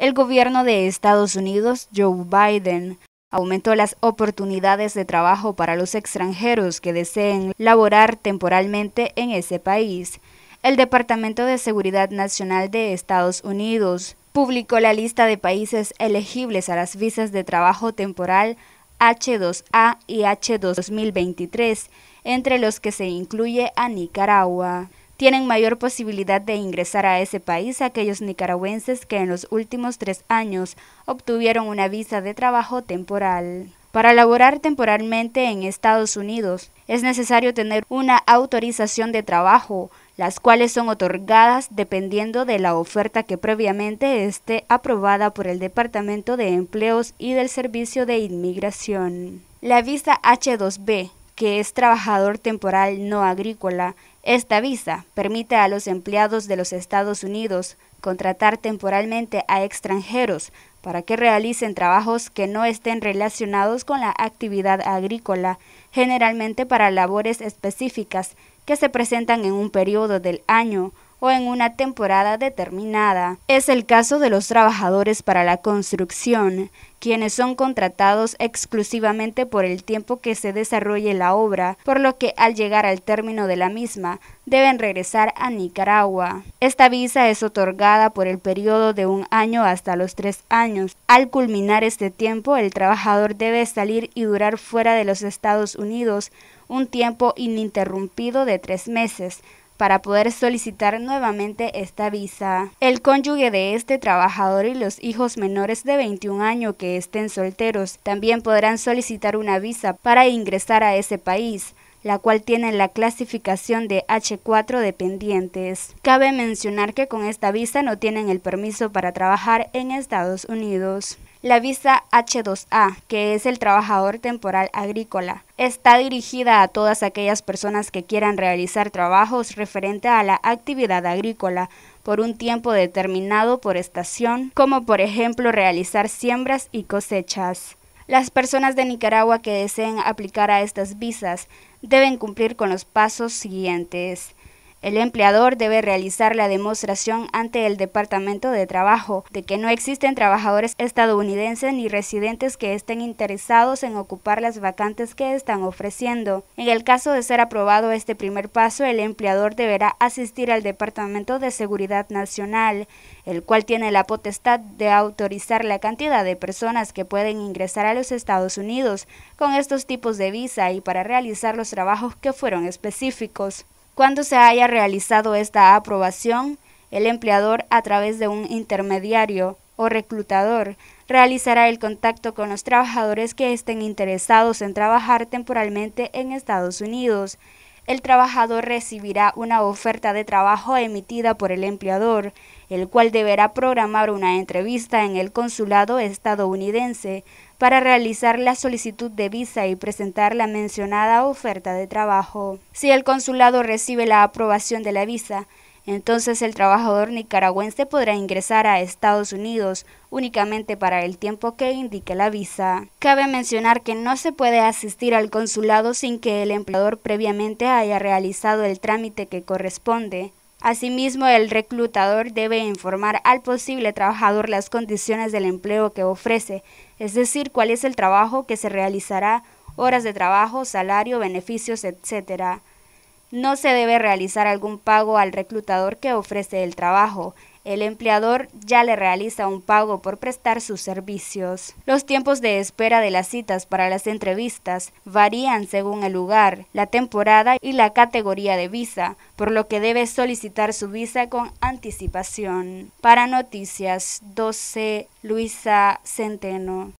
El gobierno de Estados Unidos, Joe Biden, aumentó las oportunidades de trabajo para los extranjeros que deseen laborar temporalmente en ese país. El Departamento de Seguridad Nacional de Estados Unidos publicó la lista de países elegibles a las visas de trabajo temporal H2A y H2 2023, entre los que se incluye a Nicaragua tienen mayor posibilidad de ingresar a ese país aquellos nicaragüenses que en los últimos tres años obtuvieron una visa de trabajo temporal. Para laborar temporalmente en Estados Unidos es necesario tener una autorización de trabajo, las cuales son otorgadas dependiendo de la oferta que previamente esté aprobada por el Departamento de Empleos y del Servicio de Inmigración. La visa H2B que es trabajador temporal no agrícola, esta visa permite a los empleados de los Estados Unidos contratar temporalmente a extranjeros para que realicen trabajos que no estén relacionados con la actividad agrícola, generalmente para labores específicas que se presentan en un periodo del año o en una temporada determinada. Es el caso de los trabajadores para la construcción, quienes son contratados exclusivamente por el tiempo que se desarrolle la obra, por lo que al llegar al término de la misma deben regresar a Nicaragua. Esta visa es otorgada por el periodo de un año hasta los tres años. Al culminar este tiempo, el trabajador debe salir y durar fuera de los Estados Unidos un tiempo ininterrumpido de tres meses, para poder solicitar nuevamente esta visa. El cónyuge de este trabajador y los hijos menores de 21 años que estén solteros también podrán solicitar una visa para ingresar a ese país la cual tiene la clasificación de H4 dependientes. Cabe mencionar que con esta visa no tienen el permiso para trabajar en Estados Unidos. La visa H2A, que es el trabajador temporal agrícola, está dirigida a todas aquellas personas que quieran realizar trabajos referente a la actividad agrícola por un tiempo determinado por estación, como por ejemplo realizar siembras y cosechas. Las personas de Nicaragua que deseen aplicar a estas visas deben cumplir con los pasos siguientes. El empleador debe realizar la demostración ante el Departamento de Trabajo de que no existen trabajadores estadounidenses ni residentes que estén interesados en ocupar las vacantes que están ofreciendo. En el caso de ser aprobado este primer paso, el empleador deberá asistir al Departamento de Seguridad Nacional, el cual tiene la potestad de autorizar la cantidad de personas que pueden ingresar a los Estados Unidos con estos tipos de visa y para realizar los trabajos que fueron específicos. Cuando se haya realizado esta aprobación, el empleador, a través de un intermediario o reclutador, realizará el contacto con los trabajadores que estén interesados en trabajar temporalmente en Estados Unidos. El trabajador recibirá una oferta de trabajo emitida por el empleador el cual deberá programar una entrevista en el consulado estadounidense para realizar la solicitud de visa y presentar la mencionada oferta de trabajo. Si el consulado recibe la aprobación de la visa, entonces el trabajador nicaragüense podrá ingresar a Estados Unidos únicamente para el tiempo que indique la visa. Cabe mencionar que no se puede asistir al consulado sin que el empleador previamente haya realizado el trámite que corresponde Asimismo, el reclutador debe informar al posible trabajador las condiciones del empleo que ofrece, es decir, cuál es el trabajo que se realizará, horas de trabajo, salario, beneficios, etc. No se debe realizar algún pago al reclutador que ofrece el trabajo el empleador ya le realiza un pago por prestar sus servicios. Los tiempos de espera de las citas para las entrevistas varían según el lugar, la temporada y la categoría de visa, por lo que debe solicitar su visa con anticipación. Para Noticias 12, Luisa Centeno.